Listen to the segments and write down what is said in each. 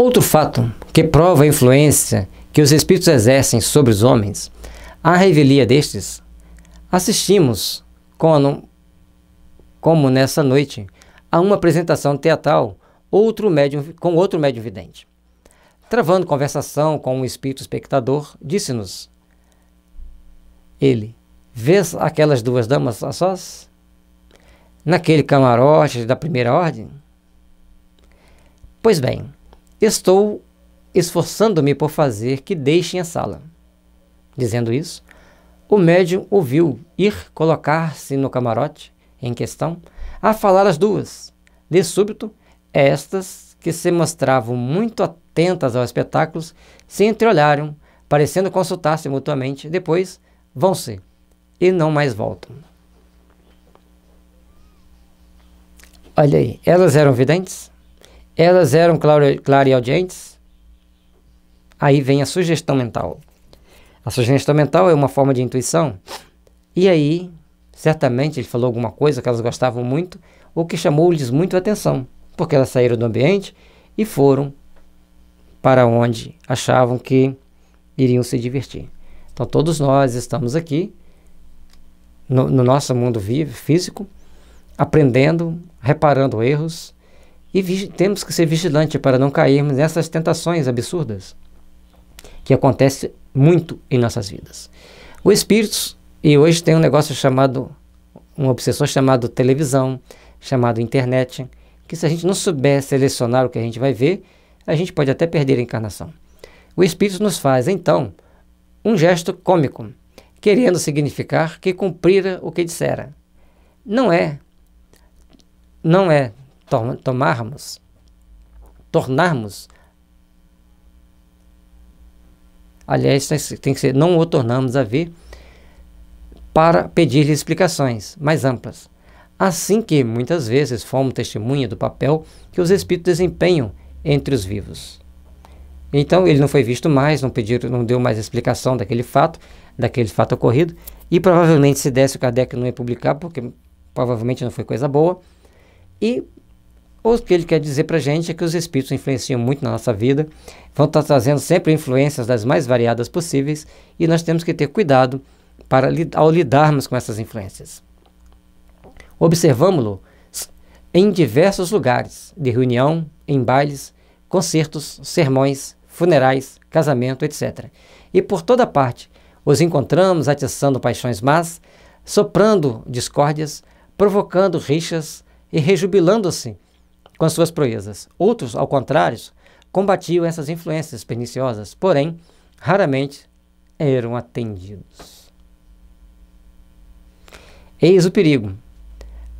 Outro fato que prova a influência que os espíritos exercem sobre os homens, a revelia destes, assistimos como, como nessa noite a uma apresentação teatral outro médium, com outro médium vidente. Travando conversação com um espírito espectador, disse-nos ele: Vês aquelas duas damas a sós? Naquele camarote da primeira ordem? Pois bem, Estou esforçando-me por fazer que deixem a sala. Dizendo isso, o médium ouviu ir colocar-se no camarote em questão a falar as duas. De súbito, estas, que se mostravam muito atentas aos espetáculos, se entreolharam, parecendo consultar-se mutuamente. Depois, vão-se e não mais voltam. Olha aí, elas eram videntes? Elas eram clareaudientes? Aí vem a sugestão mental. A sugestão mental é uma forma de intuição. E aí, certamente ele falou alguma coisa que elas gostavam muito ou que chamou-lhes muito a atenção, porque elas saíram do ambiente e foram para onde achavam que iriam se divertir. Então, todos nós estamos aqui, no, no nosso mundo vivo, físico, aprendendo, reparando erros, e temos que ser vigilantes para não cairmos nessas tentações absurdas que acontece muito em nossas vidas. O espírito, e hoje tem um negócio chamado, uma obsessão chamada televisão, chamado internet, que se a gente não souber selecionar o que a gente vai ver, a gente pode até perder a encarnação. O espírito nos faz, então, um gesto cômico, querendo significar que cumprira o que dissera. Não é. Não é to tomarmos, tornarmos. Aliás, tem que ser, não o tornamos a ver para pedir-lhe explicações mais amplas. Assim que muitas vezes fomos testemunha do papel que os espíritos desempenham entre os vivos. Então ele não foi visto mais, não pediu, não deu mais explicação daquele fato, daquele fato ocorrido, e provavelmente se desse o Kardec não ia publicar, porque provavelmente não foi coisa boa. E o que ele quer dizer para a gente é que os espíritos influenciam muito na nossa vida, vão estar tá trazendo sempre influências das mais variadas possíveis e nós temos que ter cuidado para ao lidarmos com essas influências. Observamos-lo em diversos lugares de reunião, em bailes, concertos, sermões, funerais, casamento, etc. E por toda parte os encontramos atiçando paixões más, soprando discórdias, provocando rixas e rejubilando-se com as suas proezas. Outros, ao contrário, combatiam essas influências perniciosas, porém, raramente eram atendidos. Eis o perigo.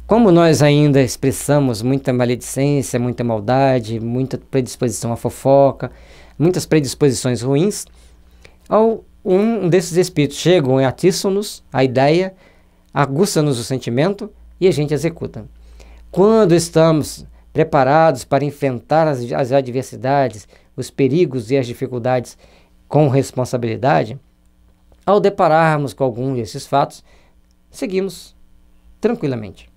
Como nós ainda expressamos muita maledicência, muita maldade, muita predisposição à fofoca, muitas predisposições ruins, ao um desses espíritos chegam e atiçam-nos a ideia, aguça-nos o sentimento e a gente executa. Quando estamos preparados para enfrentar as, as adversidades, os perigos e as dificuldades com responsabilidade, ao depararmos com algum desses fatos, seguimos tranquilamente.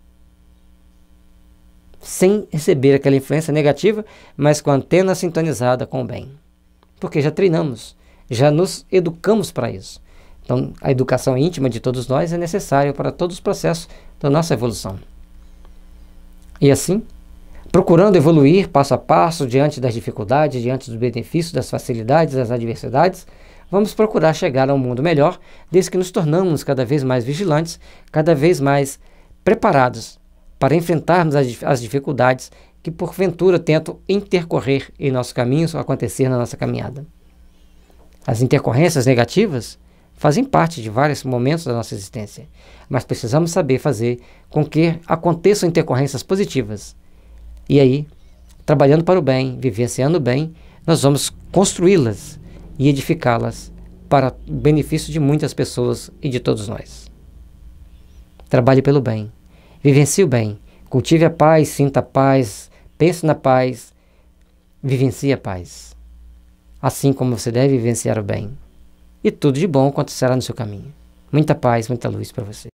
Sem receber aquela influência negativa, mas com a antena sintonizada com o bem. Porque já treinamos, já nos educamos para isso. Então, a educação íntima de todos nós é necessária para todos os processos da nossa evolução. E assim, procurando evoluir passo a passo diante das dificuldades, diante dos benefícios, das facilidades, das adversidades, vamos procurar chegar a um mundo melhor, desde que nos tornamos cada vez mais vigilantes, cada vez mais preparados para enfrentarmos as, as dificuldades que porventura tentam intercorrer em nosso caminho ou acontecer na nossa caminhada. As intercorrências negativas fazem parte de vários momentos da nossa existência, mas precisamos saber fazer com que aconteçam intercorrências positivas e aí, trabalhando para o bem, vivenciando o bem, nós vamos construí-las e edificá-las para benefício de muitas pessoas e de todos nós. Trabalhe pelo bem, vivencie o bem, cultive a paz, sinta a paz, pense na paz, vivencie a paz. Assim como você deve vivenciar o bem. E tudo de bom acontecerá no seu caminho. Muita paz, muita luz para você.